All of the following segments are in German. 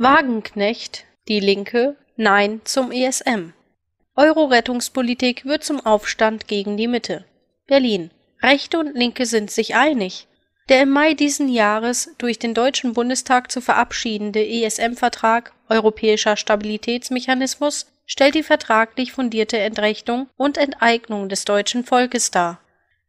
Wagenknecht, Die Linke, Nein zum ESM. Euro-Rettungspolitik wird zum Aufstand gegen die Mitte. Berlin. Rechte und Linke sind sich einig. Der im Mai diesen Jahres durch den Deutschen Bundestag zu verabschiedende ESM-Vertrag Europäischer Stabilitätsmechanismus stellt die vertraglich fundierte Entrechtung und Enteignung des deutschen Volkes dar.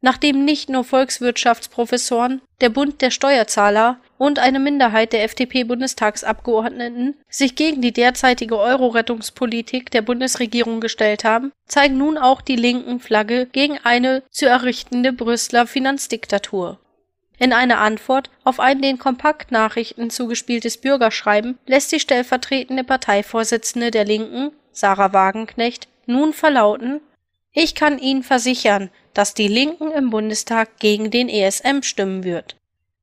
Nachdem nicht nur Volkswirtschaftsprofessoren, der Bund der Steuerzahler, und eine Minderheit der FDP-Bundestagsabgeordneten sich gegen die derzeitige Euro-Rettungspolitik der Bundesregierung gestellt haben, zeigen nun auch die linken Flagge gegen eine zu errichtende Brüsseler Finanzdiktatur. In einer Antwort auf ein den Kompaktnachrichten zugespieltes Bürgerschreiben lässt die stellvertretende Parteivorsitzende der Linken, Sarah Wagenknecht, nun verlauten, ich kann Ihnen versichern, dass die Linken im Bundestag gegen den ESM stimmen wird.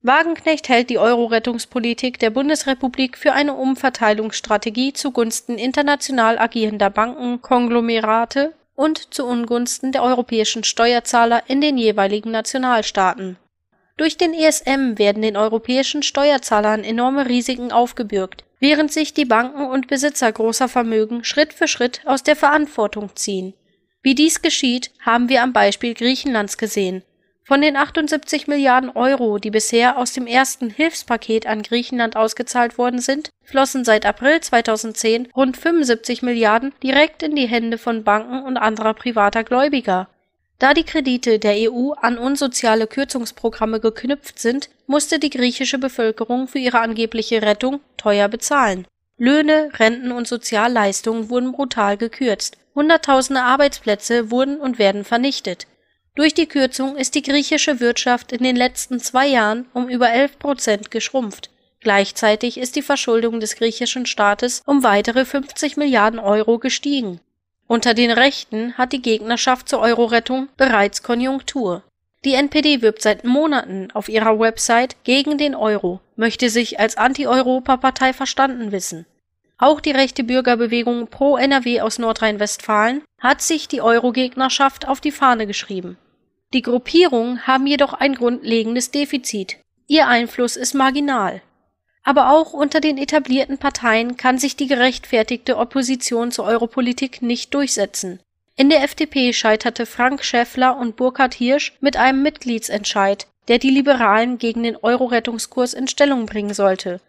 Wagenknecht hält die Euro-Rettungspolitik der Bundesrepublik für eine Umverteilungsstrategie zugunsten international agierender Banken, Konglomerate und zu Ungunsten der europäischen Steuerzahler in den jeweiligen Nationalstaaten. Durch den ESM werden den europäischen Steuerzahlern enorme Risiken aufgebürgt, während sich die Banken und Besitzer großer Vermögen Schritt für Schritt aus der Verantwortung ziehen. Wie dies geschieht, haben wir am Beispiel Griechenlands gesehen, von den 78 Milliarden Euro, die bisher aus dem ersten Hilfspaket an Griechenland ausgezahlt worden sind, flossen seit April 2010 rund 75 Milliarden direkt in die Hände von Banken und anderer privater Gläubiger. Da die Kredite der EU an unsoziale Kürzungsprogramme geknüpft sind, musste die griechische Bevölkerung für ihre angebliche Rettung teuer bezahlen. Löhne, Renten und Sozialleistungen wurden brutal gekürzt, Hunderttausende Arbeitsplätze wurden und werden vernichtet, durch die Kürzung ist die griechische Wirtschaft in den letzten zwei Jahren um über 11 Prozent geschrumpft. Gleichzeitig ist die Verschuldung des griechischen Staates um weitere 50 Milliarden Euro gestiegen. Unter den Rechten hat die Gegnerschaft zur Euro-Rettung bereits Konjunktur. Die NPD wirbt seit Monaten auf ihrer Website gegen den Euro, möchte sich als Anti-Europa-Partei verstanden wissen. Auch die rechte Bürgerbewegung Pro NRW aus Nordrhein-Westfalen hat sich die Euro-Gegnerschaft auf die Fahne geschrieben. Die Gruppierungen haben jedoch ein grundlegendes Defizit. Ihr Einfluss ist marginal. Aber auch unter den etablierten Parteien kann sich die gerechtfertigte Opposition zur Europolitik nicht durchsetzen. In der FDP scheiterte Frank Schäffler und Burkhard Hirsch mit einem Mitgliedsentscheid, der die Liberalen gegen den Euro-Rettungskurs in Stellung bringen sollte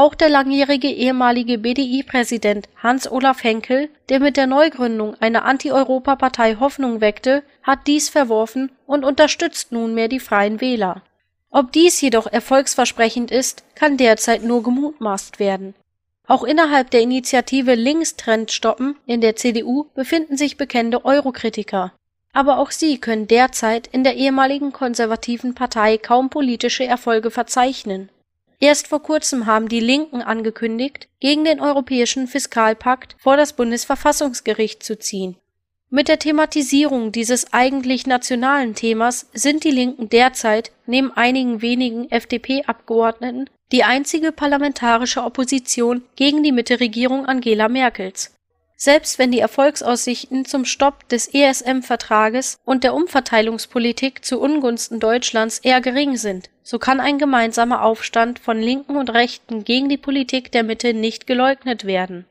auch der langjährige ehemalige BDI-Präsident Hans-Olaf Henkel, der mit der Neugründung einer Anti-Europa-Partei Hoffnung weckte, hat dies verworfen und unterstützt nunmehr die Freien Wähler. Ob dies jedoch erfolgsversprechend ist, kann derzeit nur gemutmaßt werden. Auch innerhalb der Initiative Linkstrend stoppen in der CDU befinden sich bekennende Eurokritiker. Aber auch sie können derzeit in der ehemaligen konservativen Partei kaum politische Erfolge verzeichnen Erst vor kurzem haben die Linken angekündigt, gegen den Europäischen Fiskalpakt vor das Bundesverfassungsgericht zu ziehen. Mit der Thematisierung dieses eigentlich nationalen Themas sind die Linken derzeit, neben einigen wenigen FDP-Abgeordneten, die einzige parlamentarische Opposition gegen die Mitte-Regierung Angela Merkels selbst wenn die Erfolgsaussichten zum Stopp des ESM-Vertrages und der Umverteilungspolitik zu Ungunsten Deutschlands eher gering sind, so kann ein gemeinsamer Aufstand von Linken und Rechten gegen die Politik der Mitte nicht geleugnet werden